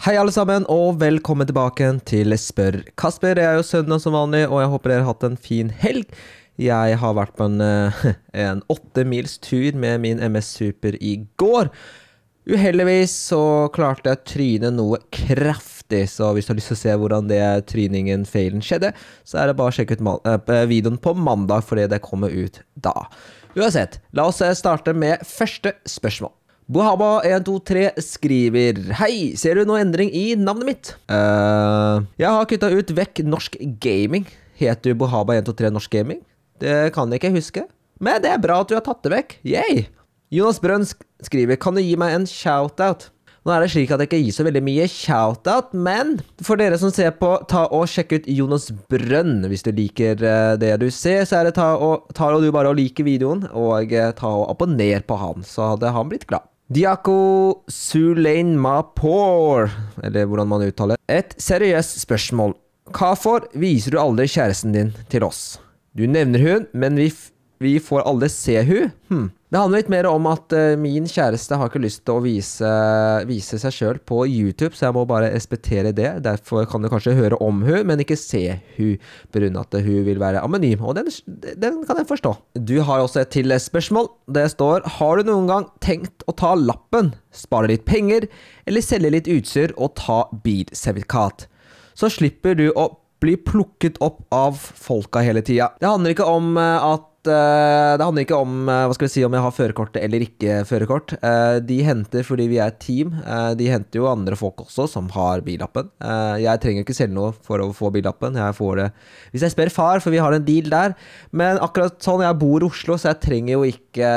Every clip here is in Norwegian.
Hei, alle sammen, og velkommen tilbake til Spør Kasper. Jeg er jo søndag som vanlig, og jeg håper dere har hatt en fin helg. Jeg har vært på en, eh, en mils tur med min MS Super i går. Uheldigvis så klarte jeg å tryne noe kraftig, så hvis du har lyst til å se hvordan det tryningen, feilen, skjedde, så er det bare å sjekke ut eh, eh, videoen på mandag, fordi det kommer ut da. Uansett, la oss starte med første spørsmål. Bohaba123 skriver Hei, ser du noe endring i navnet mitt? Uh, jeg har kutta ut vekk Norsk Gaming. Heter du Bohaba123 Norsk Gaming? Det kan jeg ikke huske. Men det er bra at du har tatt det vekk. Yay! Jonas Brønn skriver Kan du gi meg en shoutout? Nå er det slik at jeg ikke gir så veldig mye shoutout, men for dere som ser på, ta og sjekk ut Jonas Brønn. Hvis du liker eh, det du ser, så er det ta og, ta og du bare å like videoen, og eh, ta og abonner på han, så hadde han blitt glad. Diako Sulein Mapour, eller hvordan man uttaler Et seriøst spørsmål. Hvorfor viser du aldri kjæresten din til oss? Du nevner hun, men vi vi får alle se hun. Hmm. Det handler litt mer om at uh, min kjæreste har ikke lyst til å vise, vise seg sjøl på YouTube, så jeg må bare respektere det. Derfor kan du kanskje høre om hun, men ikke se hun, pga. at hun vil være anonym. Og den, den kan jeg forstå. Du har også et til spørsmål. Det står Har du noen gang tenkt å ta lappen, spare litt penger, eller selge litt utstyr og ta bilsertifikat? Så slipper du å bli plukket opp av folka hele tida. Det handler ikke om eh, at uh, det handler ikke om uh, hva skal vi si, om jeg har førerkort eller ikke førerkort. Uh, de henter fordi vi er et team. de henter jo andre folk også som har billappen. jeg trenger ikke selge noe for å få billappen. Jeg får det hvis jeg spør far, for vi har en deal der. Men akkurat sånn, jeg bor i Oslo, så jeg trenger jo ikke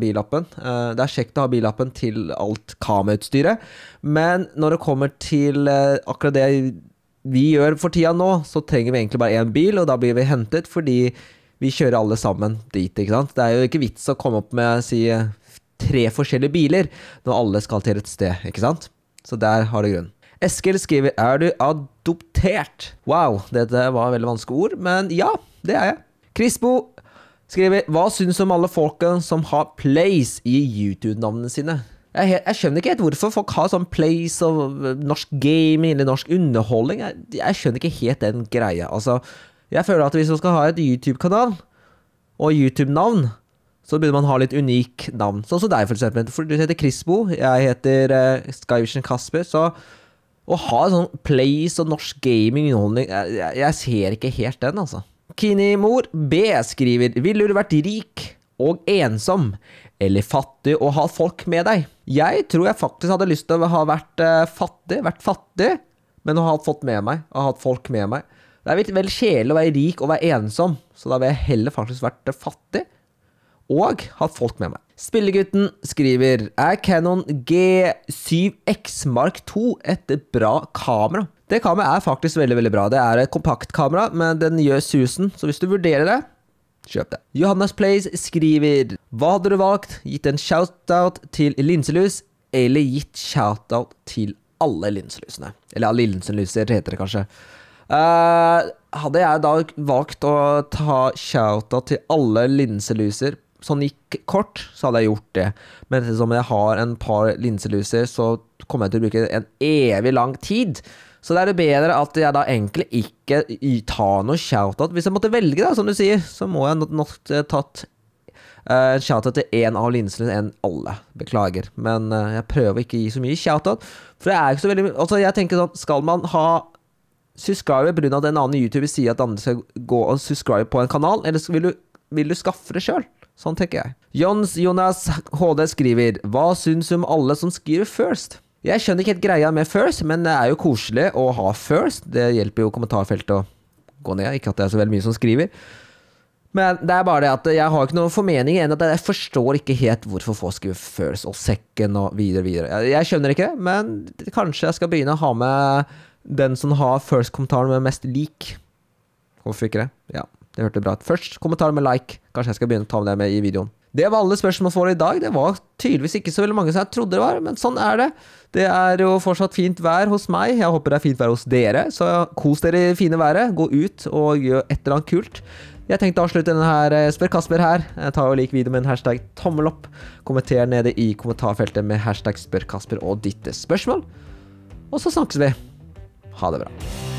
billappen. det er kjekt å ha billappen til alt kamerautstyret, men når det kommer til akkurat det vi gjør for tida nå, så trenger vi egentlig bare én bil, og da blir vi hentet fordi vi kjører alle sammen dit. ikke sant? Det er jo ikke vits å komme opp med si, tre forskjellige biler når alle skal til et sted, ikke sant? Så der har du grunnen. Eskil skriver 'Er du adoptert?' Wow, dette var veldig vanskelige ord, men ja, det er jeg. Krisbo skriver 'Hva syns du om alle folkene som har Place i YouTube-navnene sine?' Jeg, jeg, skjønner ikke helt hvorfor folk har sånn Place og norsk gaming eller norsk underholdning. Jeg, jeg skjønner ikke helt den greia. Altså, jeg føler at hvis man skal ha et YouTube-kanal og YouTube-navn, så begynner man å ha litt unik navn. Sånn som deg, for eksempel. du heter Krisbo, jeg heter uh, Skyvision Kasper. Så å ha sånn Place og norsk gaming underholdning jeg, jeg, ser ikke helt den, altså. Kinimor B skriver 'Ville du vært rik og ensom, eller fattig og ha folk med deg?' Jeg tror jeg faktisk hadde lyst til å ha vært uh, fattig, vært fattig, men å ha fått med meg, Og ha hatt folk med meg. Det er vel kjedelig å være rik og være ensom, så da vil jeg heller faktisk vært fattig og hatt folk med meg. Spillegutten skriver Er Canon G7X Mark 2 et bra kamera? Det kameraet er faktisk veldig veldig bra. Det er et kompaktkamera, men den gjør susen, så hvis du vurderer det, kjøp det. Johannes Place skriver Hva hadde du valgt? Gitt en shoutout til linselus, eller gitt shoutout til alle linselusene? Eller alle linselyser, heter det kanskje. Eh, hadde jeg da valgt å ta shouta til alle linselyser sånn gikk kort, så hadde jeg gjort det. Men ettersom jeg har en par linselyser, så kommer jeg til å bruke en evig lang tid. Så det er det bedre at jeg da egentlig ikke tar noe shoutout. Hvis jeg måtte velge, da, som du sier, så må jeg nok eh, tatt eh, en uh, shoutout til én av linsene enn alle. Beklager. Men uh, jeg prøver ikke å gi så mye shoutout. For det er ikke så veldig mye Altså, jeg tenker sånn Skal man ha subscribe pga. at en annen YouTuber sier at andre skal gå og subscribe på en kanal, eller vil du, vil du skaffe det sjøl? Sånn tenker jeg. Jons Jonas HD skriver Hva syns om alle som skriver first? Jeg skjønner ikke helt greia med first, men det er jo koselig å ha first. Det hjelper jo kommentarfeltet å gå ned, ikke at det er så veldig mye som skriver. Men det er bare det at jeg har ikke noen formening enn at jeg forstår ikke helt hvorfor folk skriver first og second og videre videre. Jeg skjønner ikke det, men kanskje jeg skal begynne å ha med den som har first-kommentaren med mest lik Hvorfor ikke det? Ja, det hørte bra ut. Først kommentar med like. Kanskje jeg skal begynne å ta med det med i videoen. Det var alle spørsmål for i dag. Det var tydeligvis ikke så veldig mange som jeg trodde det var, men sånn er det. Det er jo fortsatt fint vær hos meg. Jeg håper det er fint vær hos dere, så kos dere i det fine været. Gå ut og gjør et eller annet kult. Jeg tenkte å avslutte denne her eh, Spør Kasper her. Jeg tar jo Lik videoen med en hashtag tommel opp. Kommenter nede i kommentarfeltet med hashtag spør Kasper og ditt eh, spørsmål. Og så snakkes vi. Ha det bra.